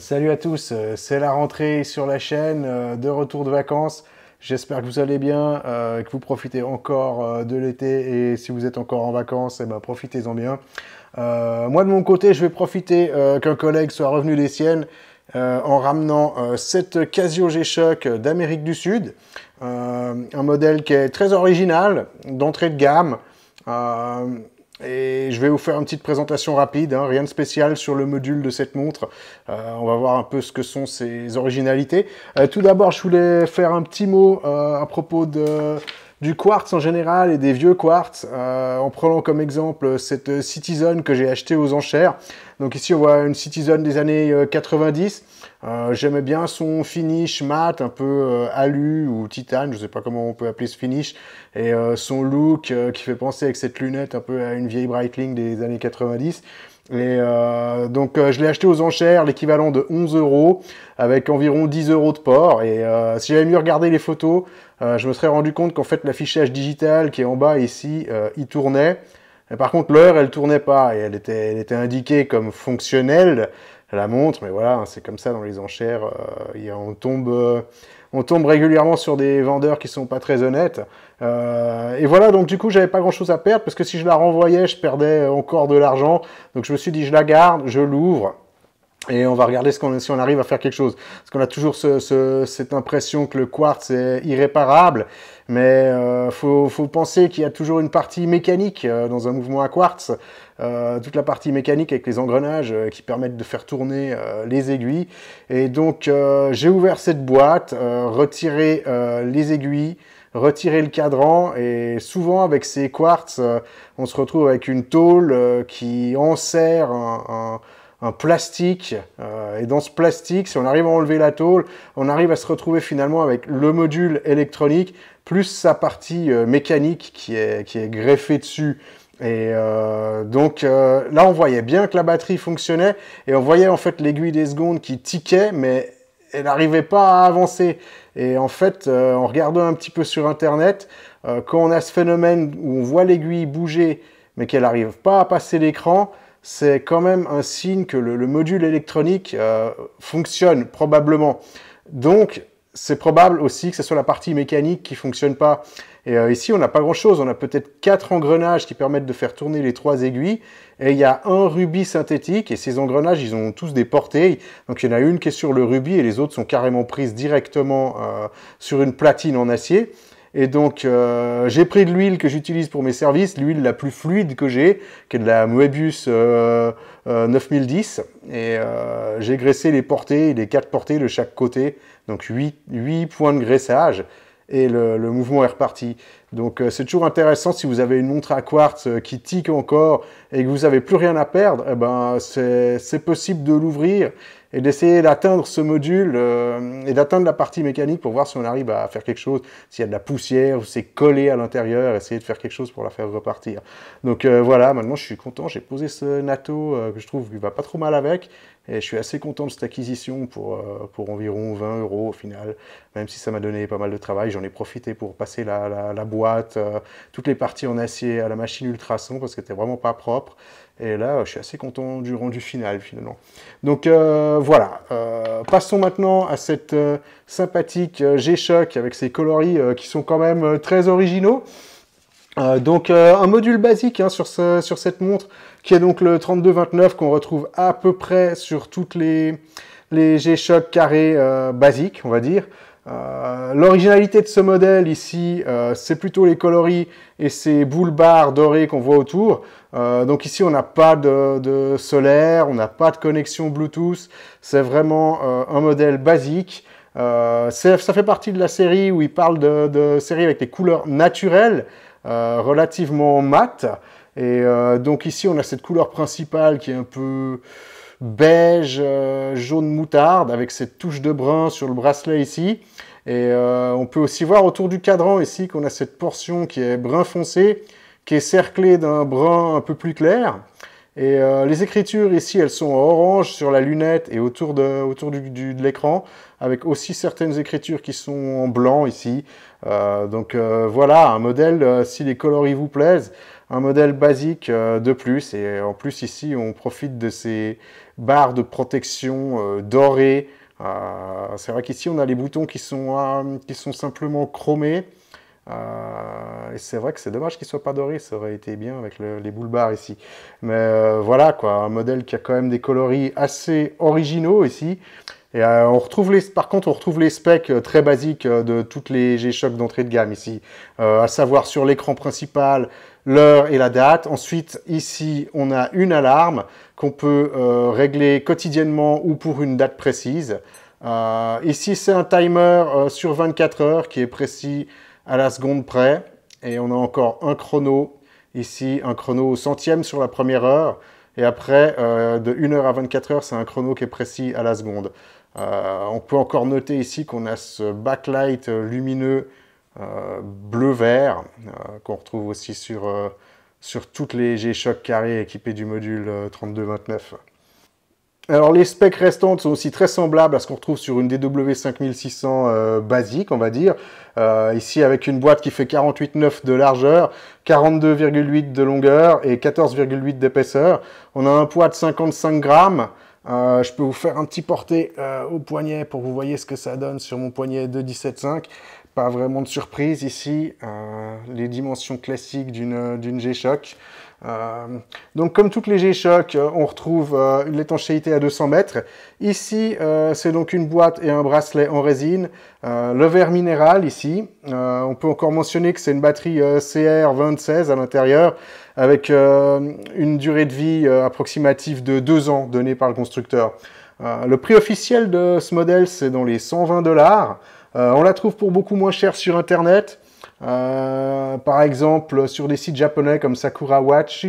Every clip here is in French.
Salut à tous, euh, c'est la rentrée sur la chaîne, euh, de retour de vacances. J'espère que vous allez bien, euh, que vous profitez encore de l'été et si vous êtes encore en vacances, eh ben, profitez-en bien. moi de mon côté, je vais profiter qu'un collègue soit revenu des siennes en ramenant cette Casio G-Shock d'Amérique du Sud. un modèle qui est très original, d'entrée de gamme. Et je vais vous faire une petite présentation rapide, hein, rien de spécial sur le module de cette montre. Euh, on va voir un peu ce que sont ses originalités. Euh, tout d'abord, je voulais faire un petit mot euh, à propos de du quartz en général et des vieux quartz, euh, en prenant comme exemple cette euh, Citizen que j'ai achetée aux enchères. Donc ici on voit une Citizen des années 90. Euh, euh, j'aimais bien son finish mat, un peu euh, alu ou titane, je sais pas comment on peut appeler ce finish, et euh, son look euh, qui fait penser avec cette lunette un peu à une vieille Breitling des années 90. Et euh, donc je l'ai acheté aux enchères, l'équivalent de 11 euros, avec environ 10 euros de port. Et si j'avais mieux regardé les photos, je me serais rendu compte qu'en fait l'affichage digital qui est en bas ici, il tournait. par contre, l'heure, elle tournait pas et elle était, elle était indiquée comme fonctionnelle, la montre, mais voilà, hein, c'est comme ça dans les enchères. Euh, on, tombe, euh, on tombe régulièrement sur des vendeurs qui sont pas très honnêtes. Euh, et voilà, donc du coup, j'avais pas grand-chose à perdre parce que si je la renvoyais, je perdais encore de l'argent. Donc je me suis dit, je la garde, je l'ouvre, et on va regarder ce qu'on, si on arrive à faire quelque chose. Parce qu'on a toujours cette impression que le quartz est irréparable, mais euh, faut, faut, penser qu'il y a toujours une partie mécanique euh, dans un mouvement à quartz, euh, toute la partie mécanique avec les engrenages euh, qui permettent de faire tourner les aiguilles. Et donc j'ai ouvert cette boîte, retiré les aiguilles, retiré le cadran, et souvent avec ces quartz, on se retrouve avec une tôle qui enserre un, un un plastique. Euh, et dans ce plastique, si on arrive à enlever la tôle, on arrive à se retrouver finalement avec le module électronique plus sa partie euh, mécanique qui est, greffée dessus. Et euh, donc là, on voyait bien que la batterie fonctionnait et on voyait en fait l'aiguille des secondes qui tiquait, mais elle n'arrivait pas à avancer. Et en fait, en regardant un petit peu sur Internet, quand on a ce phénomène où on voit l'aiguille bouger, mais qu'elle n'arrive pas à passer l'écran, c'est quand même un signe que le, module électronique euh, fonctionne probablement. Donc, c'est probable aussi que ce soit la partie mécanique qui fonctionne pas. Et euh, ici, on n'a pas grand-chose. On a peut-être quatre engrenages qui permettent de faire tourner les trois aiguilles. Et il y a un rubis synthétique. Et ces engrenages, ils ont tous des portées. Donc, il y en a une qui est sur le rubis et les autres sont carrément prises directement euh, sur une platine en acier. Et donc, euh, j'ai pris de l'huile que j'utilise pour mes services, l'huile la plus fluide que j'ai, qui est de la Moebius 9010. Euh, euh, et j'ai graissé les portées, les quatre portées de chaque côté, donc 8, points de graissage. Et le, mouvement est reparti. Donc c'est toujours intéressant si vous avez une montre à quartz qui tique encore et que vous n'avez plus rien à perdre, eh ben, c'est possible de l'ouvrir et d'essayer d'atteindre ce module euh, et d'atteindre la partie mécanique pour voir si on arrive à faire quelque chose, s'il y a de la poussière ou c'est collé à l'intérieur, essayer de faire quelque chose pour la faire repartir. Donc euh, voilà, maintenant je suis content, j'ai posé ce NATO euh, que je trouve qui va pas trop mal avec et je suis assez content de cette acquisition pour, pour environ 20 euros au final, même si ça m'a donné pas mal de travail. J'en ai profité pour passer la, la, la boîte, toutes les parties en acier à la machine ultrason parce que c'était vraiment pas propre. Et là, je suis assez content du rendu final finalement. Donc euh, voilà, euh, passons maintenant à cette euh, sympathique G-Shock avec ses coloris qui sont quand même très originaux. donc un module basique hein, sur, cette montre qui est donc le 3229 qu'on retrouve à peu près sur toutes les, les G-Shock carrés basiques, on va dire. Euh, l'originalité de ce modèle ici, euh, c'est plutôt les coloris et ces boules barres dorées qu'on voit autour. Euh, donc ici, on n'a pas de, solaire, on n'a pas de connexion Bluetooth. C'est vraiment un modèle basique. ça fait partie de la série où il parle de, de série avec des couleurs naturelles, relativement mates. Et donc ici, on a cette couleur principale qui est un peu beige, euh, jaune moutarde, avec cette touche de brun sur le bracelet ici. Et euh, on peut aussi voir autour du cadran ici qu'on a cette portion qui est brun foncé, qui est cerclée d'un brun un peu plus clair. Et euh, les écritures ici, elles sont orange sur la lunette et autour de l'écran, avec aussi certaines écritures qui sont en blanc ici. Euh, donc euh, voilà, un modèle, euh, si les coloris vous plaisent, un modèle basique de plus. Et en plus ici, on profite de ces barres de protection dorées. C'est vrai qu'ici, on a les boutons qui sont, qui sont simplement chromés. et c'est vrai que c'est dommage qu'ils ne soit pas dorés. ça aurait été bien avec les boules barres ici. Mais voilà, quoi, un modèle qui a quand même des coloris assez originaux ici. Et euh, on retrouve les, par contre, on retrouve les specs euh, très basiques euh, de toutes les G-Shock d'entrée de gamme ici, à savoir sur l'écran principal l'heure et la date. Ensuite, ici, on a une alarme qu'on peut régler quotidiennement ou pour une date précise. ici, c'est un timer sur 24 heures qui est précis à la seconde près. Et on a encore un chrono ici, un chrono au centième sur la première heure. Et après, de 1h à 24 heures, c'est un chrono qui est précis à la seconde. Euh, on peut encore noter ici qu'on a ce backlight lumineux euh, bleu-vert euh, qu'on retrouve aussi sur, sur toutes les G-Shock carrés équipées du module 3229. Alors les specs restantes sont aussi très semblables à ce qu'on retrouve sur une DW5600 basique, on va dire. ici avec une boîte qui fait 48,9 de largeur, 42,8 de longueur et 14,8 d'épaisseur. On a un poids de 55 grammes. Euh, je peux vous faire un petit porté euh, au poignet pour vous voyez ce que ça donne sur mon poignet de 17,5 pas vraiment de surprise ici, euh, les dimensions classiques d'une G-Shock. Euh, donc comme toutes les G-Shock, euh, on retrouve une l'étanchéité à 200 mètres. Ici, c'est donc une boîte et un bracelet en résine. le verre minéral ici, on peut encore mentionner que c'est une batterie CR26 à l'intérieur, avec une durée de vie approximative de 2 ans donnée par le constructeur. le prix officiel de ce modèle, c'est dans les 120 dollars. Euh, on la trouve pour beaucoup moins cher sur Internet. Euh, par exemple, sur des sites japonais comme Sakura Watches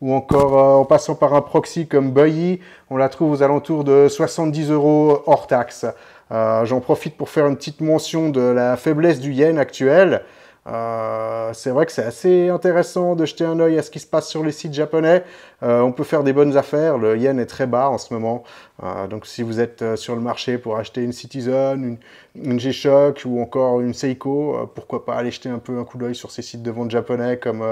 ou encore euh, en passant par un proxy comme Buyi, on la trouve aux alentours de 70 euros hors taxe. J'en profite pour faire une petite mention de la faiblesse du yen actuel. Euh, c'est vrai que c'est assez intéressant de jeter un œil à ce qui se passe sur les sites japonais. Euh, on peut faire des bonnes affaires. Le yen est très bas en ce moment. Euh, donc si vous êtes sur le marché pour acheter une Citizen, une, G-Shock ou encore une Seiko, pourquoi pas aller jeter un peu un coup d'œil sur ces sites de vente japonais comme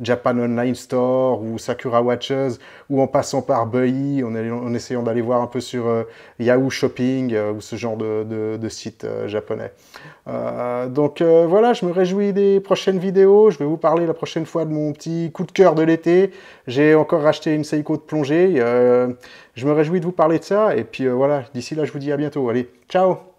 Japan Online Store ou Sakura Watches ou en passant par Buy, en, essayant d'aller voir un peu sur Yahoo Shopping ou ce genre de, de sites japonais. donc voilà, je me réjouis des prochaines vidéos. Je vais vous parler la prochaine fois de mon petit coup de cœur de l'été. J'ai encore racheté une Seiko de plongée. Euh, je me réjouis de vous parler de ça. Et puis euh, voilà, d'ici là, je vous dis à bientôt. Allez, ciao